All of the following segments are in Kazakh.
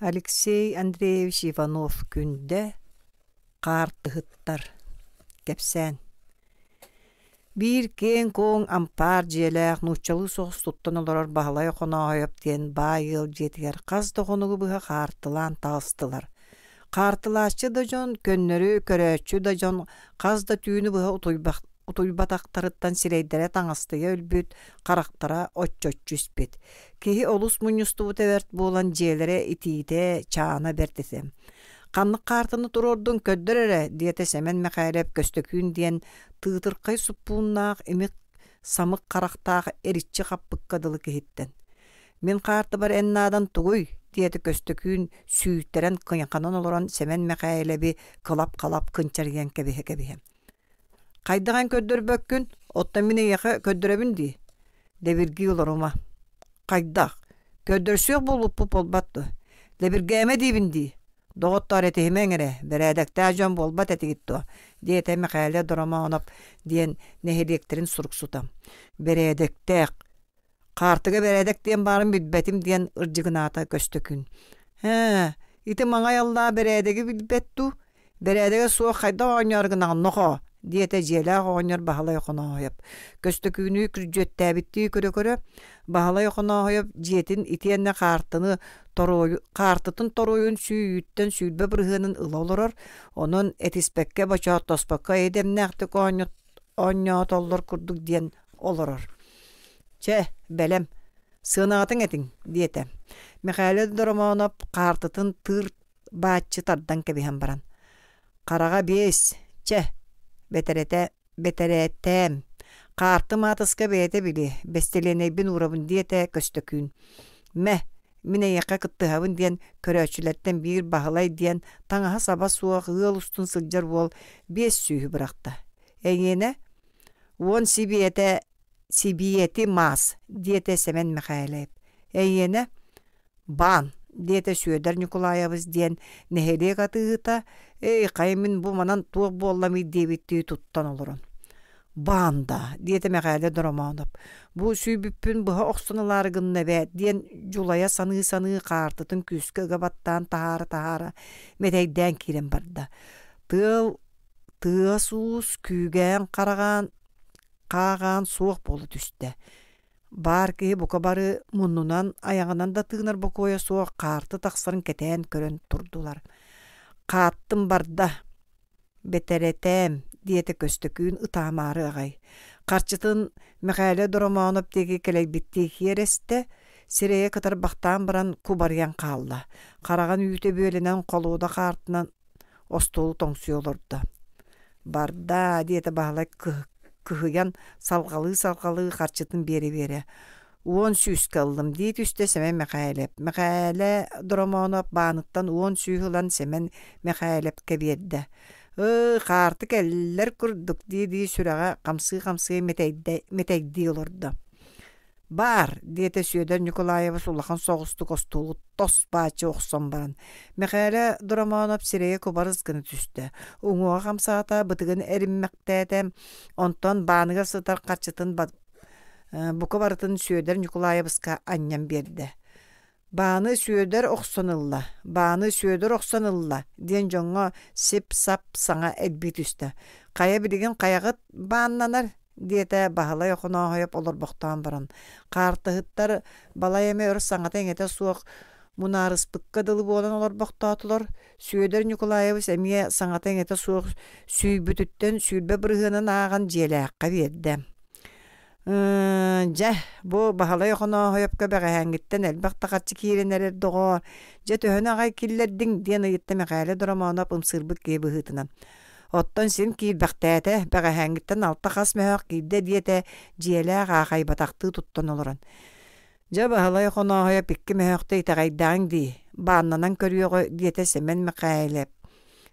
Алексей Андреевич Иванов күнде қартығыттар кепсен. Бір кен көң ампар желәк нучалы соғыс тұттан олар бағалай қона айып тен байыл жетігер қазды қонығы бұға қартылан талыстылар. Қартылашы да жон, көннері көрәтчі да жон, қазды түйіні бұға кутуй батактарыттан сирейдере таңастыя өлбүт карактара отчоччүспит. Кихи олус мунюстуу теберт болан жээлере итиите чаана бертесе. Қаннық қартыны тұрордың көддірірі, дете семен мәқайреп көстөкүйін диен тұғытырқай сұппуыннақ, емек самық қарақтағы эритчи каппыккадылы кеhiттен. Мен қарты бар тугуй тұғой, деді көстөкүйін сүйіттерін қынқанын семен сәмен кылап қылап-қалап күнчерген кәбіхе Қайдыған көддірбөккін, отта мине яқы көддіребін дей. Дебіргі олар ома. Қайдақ, көддірсек болып бұл болбатты. Дебіргі әме дейбін дей. Доғыттар әтеймен әрі, бірәдәкті әжон болбат әтегітті. Дей әтәмі қайлы дұрама онап, дейін нәхелектерін сұрықсутам. Бірәдәкті әқ. Қартыға бірәдәк дейін барын бітбәтім дейін ұржығын ата көстікін. Хә, ити маңа ялла бірәдәгі бітбәтту, бірәдәгі суы қайда оңярғынан нұқы диэта дьиэлээх оҕонньор баһалай охонооһойоп көстөкүүнүү күрдьүөттээбиттии көрө көрө баһалай охонооһойоп диэтин итиэннэ хаартыны хаартытын торуйун сүүйүүттэн сүүрбэ бырыһыынын ыла олорор онон этиспекке бочоот тоспокко эйдемнээхтик оонньоотоллор курдук диэн олорор че бэлэм сыынаатың этиң диэтэ михаэле доромонов хаартытын тыыр баатчы тардан кэбиһэн баран Қараға бес че бетерете, бетерете, Қарты матыска били білі, бәстеленейбін урабын дейті көстөкін. Мә, мине яқа кыттыхабын дейін, көрәчілеттен бір бахылай дейін, таңаха саба суақ ыыл устун сылжар бол, бес сүйі бірақта. Әйені, он сибиете сибиети мас, диете семен мәқайлайып. Әйені, бан, диете сүйедер Николаевыз диен нәхелек атығыта, Эй, қайымын бу манан туық болламый дебеттей туттан олырын. Банда, деті мәғәлі дұраманып. Бұл сүйбіппін бұға оқсыналарғынна бә, жулая саны-саны қартытын күскі таары таары тағары мәтәйдән келін барды. Тыл, суус күген қараған, қаған соқ болы түсті. Бар кеһи бука бары муннунан аяғынан да тыгынар бокоя суох қарты тақсырын кетен көрөн турдулар. Қааттым барда. Бетеретем, диете көстөкүүн ытаамаары агай. Қарчытын мәхәлі теге деге бітте хиересті, сирее кытар бақтан баран кубарьян қалды. Қараған үйті бөлінен қолуыда қартынан остуылы тоңсы олырды. Барда, диете бағылай күхіген салғалы-салғалы қарчытын бері-бері уон сүүс кыллым диит үстэ семен мэхээлеп. Мэхээле дуромоноп баанықтан уон сүүхылан семен мэхээлеп кэбиэддэ. Хаарты кэллер курдук дии сүрэҕэ хамсыы-хамсыы метэгдии олордо. Бар, дете сүйөдөн Николаева сулахан соғысты костулу тос бачы оқсон баран. Мехәле Дураманов сирее кубарыз гыны түсті. Уңуа хамсаата бытыгын әриммәктәді, онтон баныга сытар қачытын Бұқы э, бартын сөйдер Николаевысқа аннен берді. Баны сөйдер оқсынылла, баны сөйдер оқсанылла, ден жоңы сеп-сап саңа әдбит үсті. Қая білген қаяғыт баннанар, олар бұқтан бұрын. Қарты ғыттар бала балайэме өр саҥата суық мұнарыс бұққа дылы боқта олорбохтоотулор сүйөдөр николаевич эмиэ саҥата эҥете суох сүйбі сүйүрбэ бырыһынан ааган аққа берді жа э, бу бахалай хоно хояпка бэгэһэҥгиттэн элбэхтахатчы кииренэрэр доҕоор дьэ төһөнө аҕай киллэрдиң диэн ыйыттэмэ хээли доромоонап ымсырбыт киэ быһыытынан оттон син киирбэхтээте бэгэһэҥгиттэн алта хас мөһөөх киирдэ диэтэ дьиэлээх аахай батахтыы туттон олорон дьэ баһалай хоно хояп икки мөһөөхтө итэҕэйдээҥ дии бааннанан көрүөҕө диэтэ сэмэн мэкээйлэп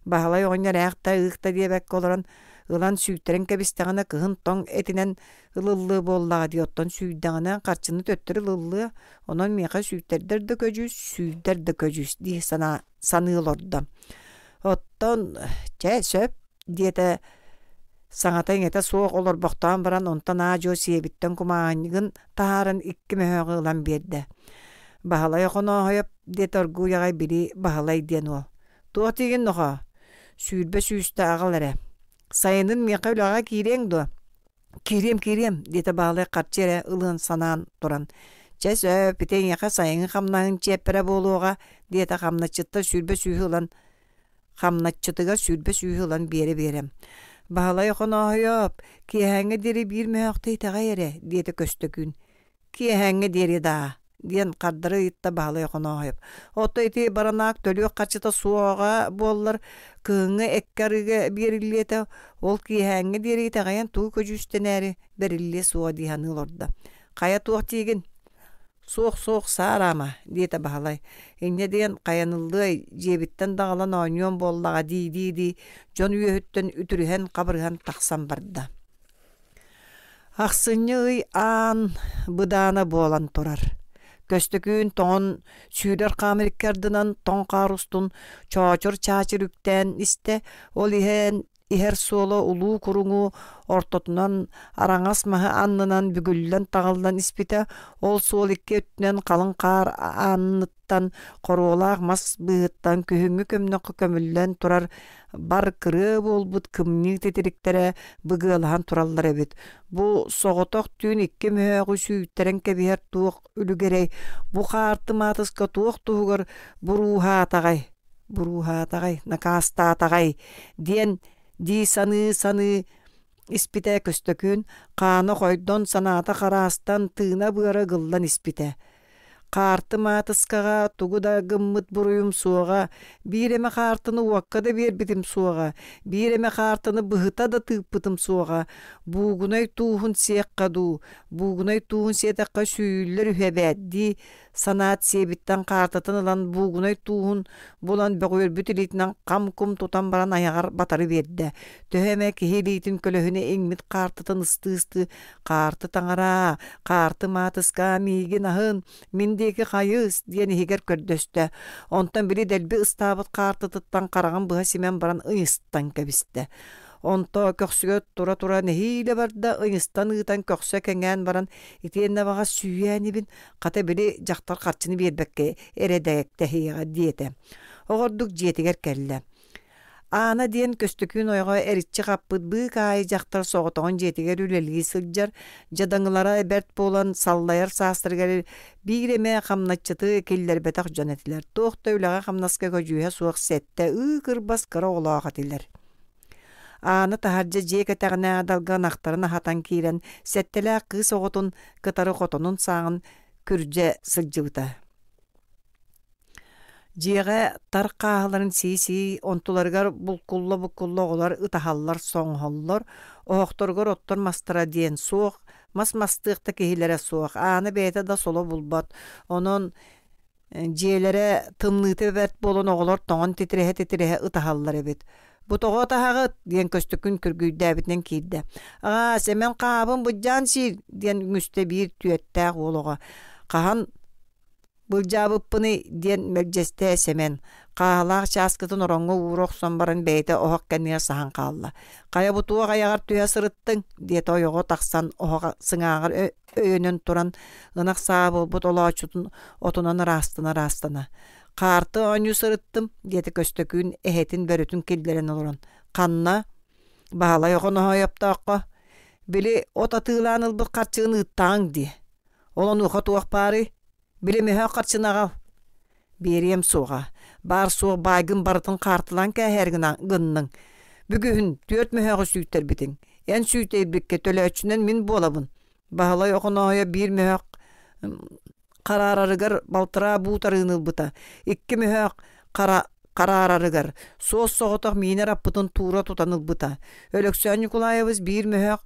баһалай оҕонньор ээхтэ ыыхта диэбэкке олорон ылан сүйтерен кәбістіғана кыһын тоң этинен ылыллы боллаға диоттон сүйдәңана қарчыны төттір ылыллы онон меқа сүйтердер де көжүс сүйдер де көжүс дии сана саныылордо оттон чэ сөп диэте саҥата иҥэтэ суох олорбохтоон баран онтон аажо сиэбиттен кумааҥгын таарын икки мөһөҕө ылан биэрдэ баһалай охоноохойоп диэт оргууяҕай бири диэн ол туох тиигин нохо сүүрбэ сүүстэ Сайынын мека үлаға кирен керем, —- Кирем, кирем, деді бағылай қарчере ылын санаған тұран. Чәс ө, пітен яқа қамнағын чеппірі болуға, деді қамначытта сүрбе сүйі ұлан. Қамначытыға сүрбе сүйі ұлан бері-берем. Бағалай құн ойып, дері бір мөқті тағай ере, деді көстігін. Киәңі дері да, диэн кардары итта баалай хоноһайып ото ити баранаак төлүөх карчыта суоға буоллар кыыңы эккарыга биэриллиэтэ ол киэһээҥҥэ диэриит аҕайан туу көжүүстэнээри бериллиэ суо диһаны лорда кая туох тиигин суох суох саарама диэтэ бағалай. инньэ диэн каяныллыай диэбиттэн даҕалан ооньуон болдаға диидииди жон үөһүттэн үтүрүһэн хабырыһан тахсан барда ахсынньы ый аан быдаана буолан турар көстөкүүн тоон сүүрөр камериккардынан тоң карустун чоочур чаачыр үктэн исте ол Иһэр суола улуу куруңу ортотунан араңас маһы аннынан бүгүллән тағалдан испите ол суол икке үттінен қалың каар анныттан қоруолаах мас быыттан күһүңгү көмнөккө көмүллән турар бар кыры болбут кымни тетириктере быгыалахан тураллар эбит бу соготок түн икки мөөгү сүүттерен кэбиһэр туох үлүгерей бу хаарты маатыска туох туһугар буруухаатагай буруухаатагай накаастаатагай диэн дии саны саны испите көстөкүн кааны хойдон санаата караастан тыына быара гыллан испите карты маатыскага тугу да гыммыт буруюм суага биир каартыны уакка да бербитим суага биир каартыны быхыта да тыыппытым суага буугунай туухун сиякка дуу буугунай туухун сиэтэкка сүүллөр санаат себиттен қартытын ылан бугунай туһун булан бөгөр бүтилитинен кам кум тутан баран аяғар батары берді. Төһеме киһилиитин көлөһүнө эңмит қартытын ысты-ысты қарты таңара, қарты матыска миигин аһын, миндеки хайыс диэн иһигер көрдөстө. Онтон били делби ыстаабыт каартытыттан қараған быһа семен баран ыйыстан онто көксүгө тура тура нехиле барда ыйыстан ыытан көксө кеңен баран итиэнне бага сүйэнибин ката били жактар карчыны биэрбекке эредэгектехиэга диэте огордук диэтигер келле аана диэн көстөкүүн ойго эритчи хаппыт быык аай жактар соготогон дьиэтигэр үлелги сылжар жадаңылара эберт болан саллайар саастыргер бииреме хамначчыты киллербетах дьон этилер туохта үлага хамнаска жүйе суох сетте ыы кырбас кыра олоох этилер ааны таһаржа дьиэ кэтэгнэ далган ахтарын ахатан кирен сэттэлэ кыыс оготун кытары котонун сааҥын күрже сылдьыбыта Дьиэҕэ тар кааһыларын сии-сии бұл құллы букулла оҕолар ытахаллар соҥһоллор оһохторгор оттор мастыра диэн суох мас мастыахта киһилэрэ суох ааны бэйэтэ да соло булбат онон э, дьиэлэрэ тымныыты бэрт болон оҕолор тоҥон титирэһэ титирэһэ ытахаллар эбит бутого тағығы ден көстікін күргүйдәбітінен кейді. Аға, сәмен қабын бұджан сир ден үсті бір түйеттәғ олығы. Қаған бұл жабыппыны ден мәлжесті семен. Қағалақ шасқытын ұрыңғы уурок сомбарын бәйті оғақ сахан каалла Қая бутуо қаяғар түйе сырыттың, дет ойығы тақсан оғақ сыңағыр өйінін тұран, ғынақ сабы бұт олачудың растына. растына. Қарты оңы сырыттым, деді көстөкүн эхетин бәрітін келдерен орон Қанна, баалай еғін оға ептаққа. Білі от атылан ылбы қатшығын де. Олон ұқа баары бары, білі меха Берем соға. Бар соға байгын барытын картылан кәхәргін гынның бүгүн төрт мөхәғы сүйттер битиң Ән сүйттер төлөөчүнөн мин болобун мен болабын. Бағала еғін карарарыгар балтыра буутар ынылбыта икки мөһөк кара карарарыгар соос соҕотох миинер аппытын туура тутанылбыта өлөксөөн никулаевыз биир мөһөк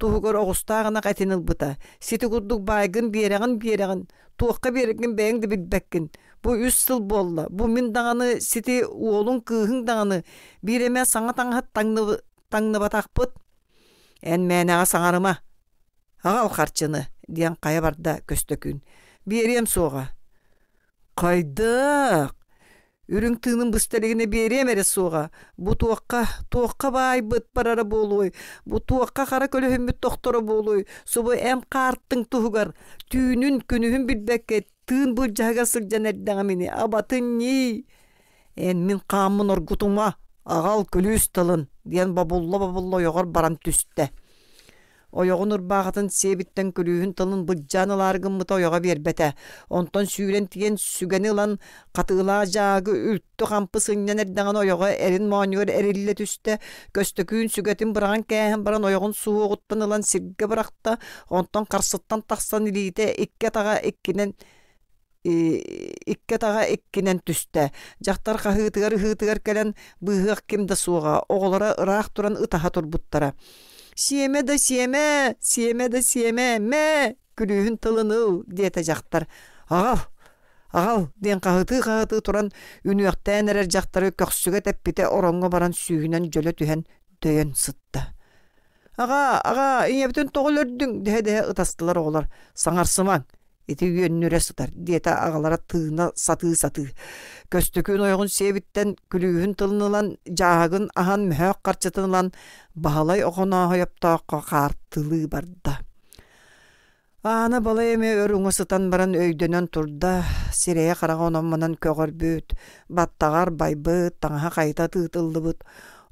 туһугор оҕустааҕынах этинылбыта сити курдук байгын биэрэҕин биэрэҕин туохка биэрэгин бу үс сыл болла бу мин даганы сити уолун кыыһың даганы биир эмэ саҥа таҥаһыт таҥныбатахпыт эн мээнэҕэ саҥарыма аҕал харчыны диэн хайа барда көстөкүн берем соға қайдақ үрің тыным берем әрі соға бұ туаққа туаққа бай быт барары болой бұ туаққа қара көлөһүмбүт тохтору болой собой әм қарттың туһугар түйүнүн күнүһүн билбекке тыын бу жага сылжан эрдега мени абатын ни эн мин қамын оргутума ағал күлүс тылын диэн бабулла бабулла баран түстэ Оёғын ұрбағытын себіттен күлүүн тылын бұ мұта ойого бербәті. Онтон сүүрен тиген сүгени ылан қатыла жағы үлтті қампы сыңнен әрдіңін оёға әрін маңыр әрілі түсті. Көстікүйін сүгетін бұраған кәйін баран оёғын суығыттан ұлан сирге бұрақты. Онтон қарсыттан тақсан илиите икке таға иккенен икке тага иккинен түсте Жактар хахытыгар хытыгар келен быһык кимде сууга оголора ыраак туран ытаха турбуттара. «Сиеме да сиеме, сиеме да сиеме, мә!» күрүүһүн тылыныл жақтар. «Ағау! ағал, ден қағыты-қағыты тұран, үнүөқтән әрер жақтары көксүге тәппіте оронға баран сүйінен жөлі түйен дөйен сытты. Аға, аға, ине бүтін тоғыл өрдің, дәді ұтастылар оғылар, саңарсымаң. Ити үйөннүрө сытар диэта агалара тыына сатыы сатыы. Көстөкүн ойогун себиттен күлүүһүн тылынылан жаагын ахан мөһөк карчытынылан баалай огоноохоёптоокко хаартылыы барда. Ана бала эме өрүңө сытан баран өйдөнөн турда сирее карагон онманан көгөрбүт, баттагар байбыт, таңаха кайта тыытылдыбыт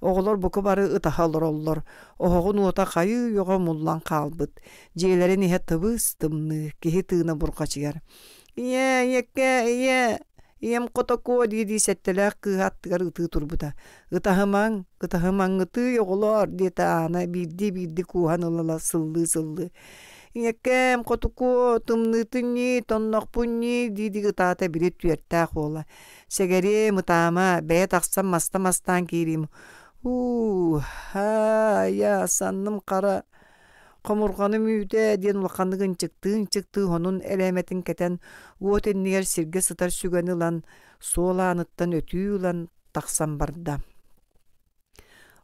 оголор буку бары ытахалыр оллор оһоғун уота хайы його муллан каалбыт жээлерин иһэ тыбыс тымны киһи тыына буркачыгар ие иекке ие ием котоко дии дисеттелээх кыыһаттыгар ытыы турбута ытахымаң ытаһымаң ытыы оголор диэта аана биирди биирди кууһан ылала сыллыы сыллы Инеккем котуку тымнытынни тоннокпунни диди ытаата бирит түөртää хуола. Сегери мытаама бэйэ тахсан маста мастан кирим у ха я санным қара, комурганым үйде ден улаканнык ынчыкты ынчыкты онун элеметин кетен уот эннигер сирге сытар сүгөн ылан аныттан өтүү ылан барда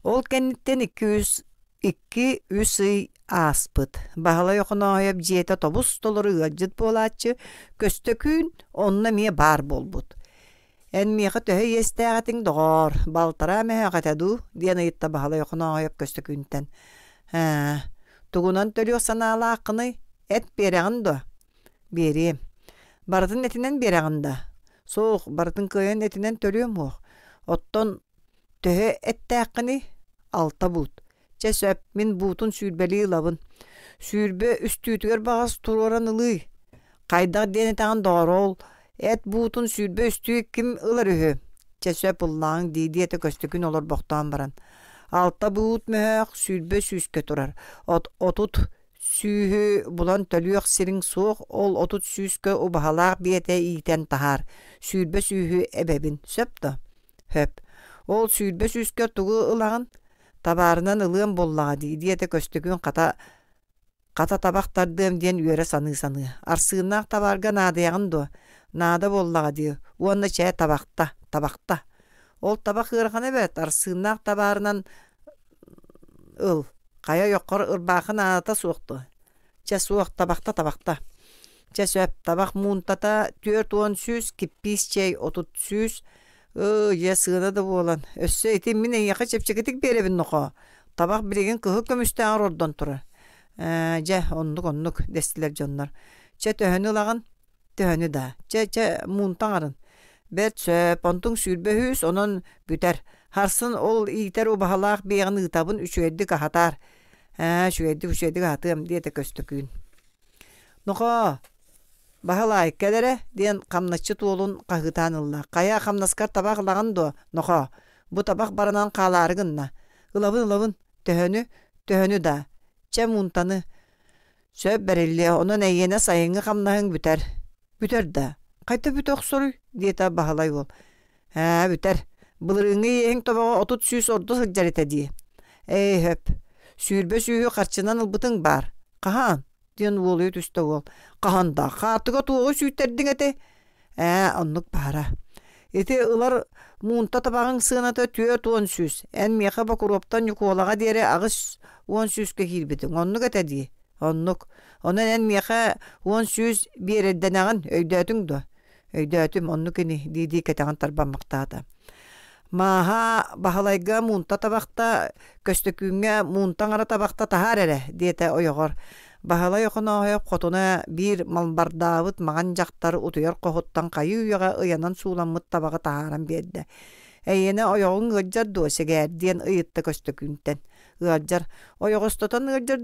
ол кенниттен икки үс икки үс ый ааспыт баһала окунаоеб жиэте тобус толору ыалжыт көсті онна мие бар болбут Энмиха төһө естәгәтең доор. балтара мәһәгәтә гатаду диен ыйтта бахалай хона ойып көстө күнтен. Ә, э, тугунан төлөк санаала ақыны, эт берәгән до. Берем. Бардын этинен берәгән да. Соқ бардын этинен төлөм о. Оттон төһө этте алта бут. Чесөп мин бутун сүйрбәли лабын. Сүйрбе үстүтүгөр багас туроран ылый. Кайда дене тагын ол. Эт буутун сүйрбө үстүү ким ылар үһү. Чәсөп ұллаң дейді еті көстікін олар боқтан баран. Алта буут мөхөк сүйрбө сүүскө тұрар. От, отут сүйі бұлан төлүөк сириң суық, ол отут сүүскө убахалаак биэте ийтен тахар. Сүйрбө сүйі эбебин Сөпті. Хөп. Ол сүйрбө сүүскө тугу ылагын Табарынан ылым боллаға дейді еті көстікін қата ката табақтардым ден үйәрі саны-саны. Арсығынақ табарған адияғын до. Нада боллаға дейі. Оны чай табақта табақта ол табақ ырахан эбет арсыыннаах табарынан ыл Қая йоккор ұрбақын ата соқты. Ча суақ табақта табақта Ча сөп табақ муунтата түөрт он сүүс киппиис чай, отут сүз ыя сыына да болан. өссө ити мен эйяха чепчекетік беребін нуко табақ билигин кыһы көмүстээҥ ордон Ә, жа ондық ондық дестілер жонлар. чэ төһөнү лаған төһөнү да. Чече мунтаңарын. Бер чө понтуң сүрбөһүс онон бүтер. Харсын ол ийтер убахалаах бейгін ытабын үшөйді кахатар. Ә, үшөйді үшөйді кахатым, деді көстікүйін. Ноқа бахалай кәдәрі, ден қамнатчы туолун қағытанылла. Қая қамнаскар табақ до, Ноқа бу табақ баранан қаларығынна. Ылабын ылабын төһөнү, төһөнү да. Чәм мунтаны. Сөп берилле онон эйене сайыңы қамнахың бүтер бүтөр да. Кайта бүт оқсоры, а бахалай ол. Ә, бүтәр. былырыңы ең тобаға отут сүйіс орды сылджар еті дей. Эй, хөп. Сүйірбе сүйі қарчынан ылбытың бар. Қахан, ден ол үй ол. Қаханда, қатыға туығы сүйіттердің әте. Ә, онлық бара. Эте ылар муунта табағың сыната төөт туон сүз. Ән меха бакуроптан юкуолаға дере ағыс он сүзге хирбетің. оннук этедии оннук. Онан эн меха он сүз биэрден аган өйдөтүң до. оннук ини диди кетаган тарбаммактаата. Маха бахалайга муунта табакта көстөкүңө ара табакта тахар эле диэте ойогор. Бахалай охуна оёп хотуна бир малбардаабыт маған жактар утуяр кохуттан кайы уяга ыянан сууланмыт табага таарын биэрде. Эйене ойоғын ыджар дуосегер диэн көстөкүүнтен көстөкүнтен. Ыаджар ойоғостотон ыджар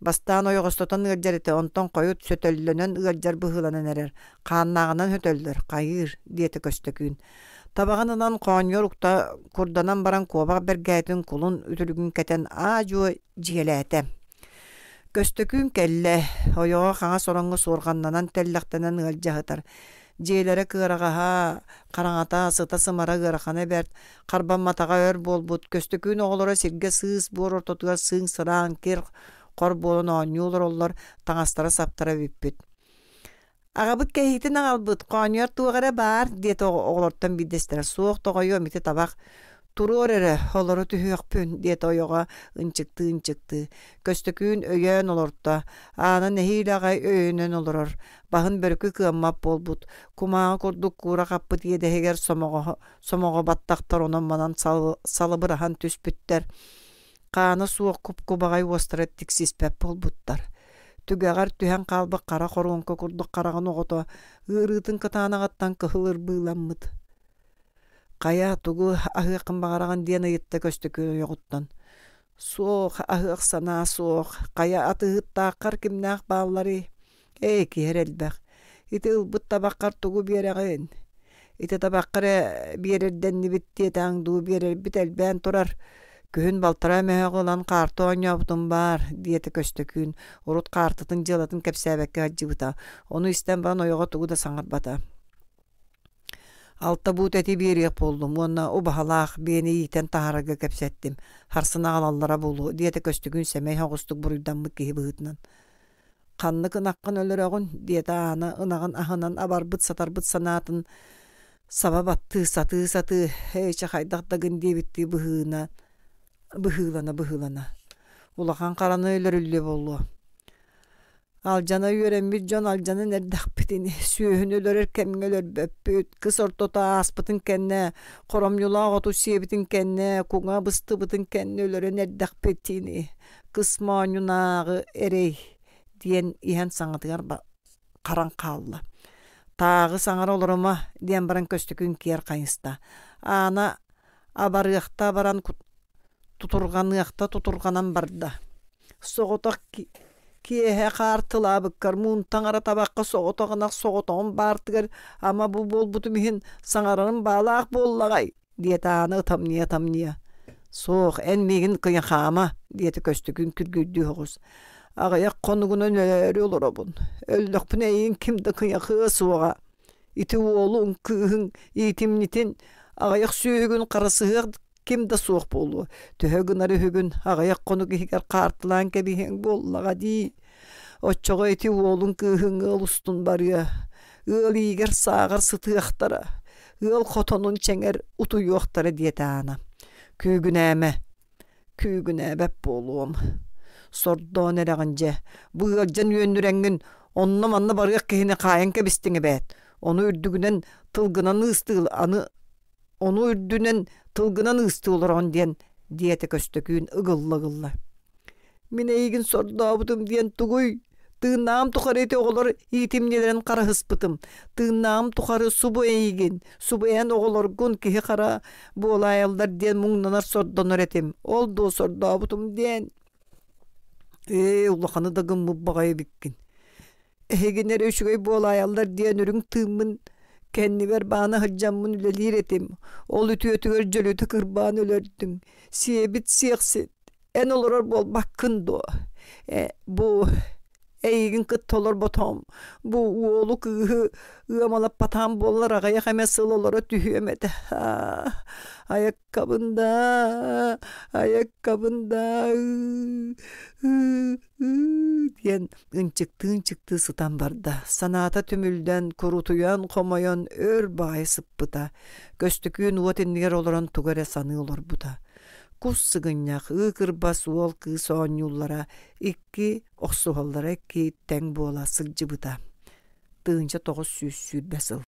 Бастан ойгостотон ыаржарыты онтон қойут сөтөллөнөн ыаржар быхыланан эрер. Қааннағынан хөтөлдөр, қайыр, диэти көстөкүүн. Табағанынан қоаньор ұқта курданан баран куабақ бергәйтін кулун үтүлүгүн кәтен ажу жиеләте. Көстөкүүн кәлле, ойоға қаңа соронғы суырғаннанан тәлләқтенен ыалжағытар. Жейлері кырагаха, қараңата, сыта сымара кырахана берт, қарбан матаға өр болбут, көстөкүүн оғылора сирге сыыс боор ортотуға сың сыран, кир, қор болуно нюлор оллор таңастара саптара бүппүт агабыт кэһиитин аҕалбыт хоонуор туогара бар диэт оҕолортон биддестэрэ суох тоҕойо мити табах туруор эрэ деді ойоға диэт ойоҕо ынчыкты ынчыкты көстөкүүн Аны олорто аанын эһиилэҕэ өйөнөн олорор баһын бөркү кыаммап болбут кумааҥы курдук куура хаппыт иэдэһигэр сомоға баттақтар онон манан салыбыраһан түспүттэр қаны суық күп кубағай уостарат тиксиспәп болбуттар түгәғар түһән қалбы қара қоруңқы курдук қараған оғото ырытын кытаанағаттан кыһылыр быыламмыт қая тугу ахы қымбағараған Суық, ыйытта көстөкү йогуттан суох ахыах сана суох кая атыһыттааққар кимнаах бааллары эй киһерэлбэх ити ылбыт табаққар тугу биэрэҕин ити табаққара биэрэрдэннибиттиэтааҥ дуу биэрэрбит бән турар Күһүн балтыра мөһөг олан карты бар, диэти көстөкүн урут картытын жылытын кепсебекке хаджыбыта. Ону истен баран ойого тугуда да саңарбата. Алта бут эти бириек болдум, уонна убахалаах биэни иитен тахарага кепсеттим харсына алаллара болу, диэти көстөкүүн сэмэй хогустук буруйдаммык киһи быһытынан. Канны кынаккан өлөрөгүн, диэти аана ынагын ахынан абарбыт сатарбыт санаатын, саба саты саты сатыы, «Э, хэйче дагын дебитти быһыына, быһыылана быһыылана улахан өлөр өлөрүлле боллу алжана үйөрэммит жон алжанын эрдахпитин сүөһүн өлөрөр кемгелөр бөппүт кыс ортота аспытын кенне коромюлаах оту сиэбитин кенне куңа быстыбытын кенне өлөрөн эрдахпит кыс моонюнаагы эрей диэн иһэн саҥатыгар караң каалла таагы саҥар олорума диэн баран көстөкүн киэр кайыста аана абарыахта баран тутурганыахта тутурганан барда. соготок киэһэ хаартылаабыккар муун таңара табакка соҕотоҕонах соҕотоҕун баартыгар ама бу болбутумиһин саҥарарын баалаах буоллаҕай диэтэ ааны ытамния ытамния суох эн мигин кыйахаама диэтэ көстүгүн күргүйдүүһоҕус аҕыйах хонугунан өлөөрү олоробун өллөхпүн эйин кимди кыйахыы суоҕа ити уолуң кыыһың иитимнитин аҕыйах сүүгүн карасыһыах ким да суох болу. Төһө гынары хүгүн агаяк кону кихигер каартылаан кебиһин боллага дии. Отчого эти уолун кыһын ылустун барыа. Ыал иигер саагар сытыахтара. ыыл хотонун чеңер утуюахтара диэт аана. Күүгүнээме. Күүгүнээбеп болуом. Сордоон эрагынже. Бу ыалжан үйөндүрэңгин онно манна барыах киһине каайан кебистиңе бэт. Ону үрдүгүнен тылгынан ыстыыл аны Ону үрдүнен тылгынан ысты олорон диэн диэте көстөкүүн ыгылла мин эйигин сордообутум диэн тугуй тыынаам тухары эти оголор иитимнелерин караһыспытым тыынаам тухары субу эйигин оголор оголоргун киһи кара аялдар диэн муҥнанар сордонор этим ол дуу сордообутум диэн ээ улаханы да гыммыббаҕайы биккин эһигинер үчүгөй буолаайалдар диэн үрүң тыыммын Kendi Kenniver bana hıccamın ile liretim. Ol ütü ötüver cölütü kırban Siye bit siyeksit. En olur bol bakkın do. E, bu эйигин кыттолор ботом бу уолук ыыһы боллор боллар аҕайах эме сылолоро түһүэмэте аяккабында аяккабында ынчыкты ынчыктыынчыкты сытан барда санаата түмүлдэн курутуян комоен өр баай көстүкүн уотиннигер уот иннигер олорон тугере саныы кус сыгыннах ыгыр бас уол кы соон икки охсуһаллара икки тең буола сыгжыбыта тыынча тоҕус сүүс сүүрбэсыл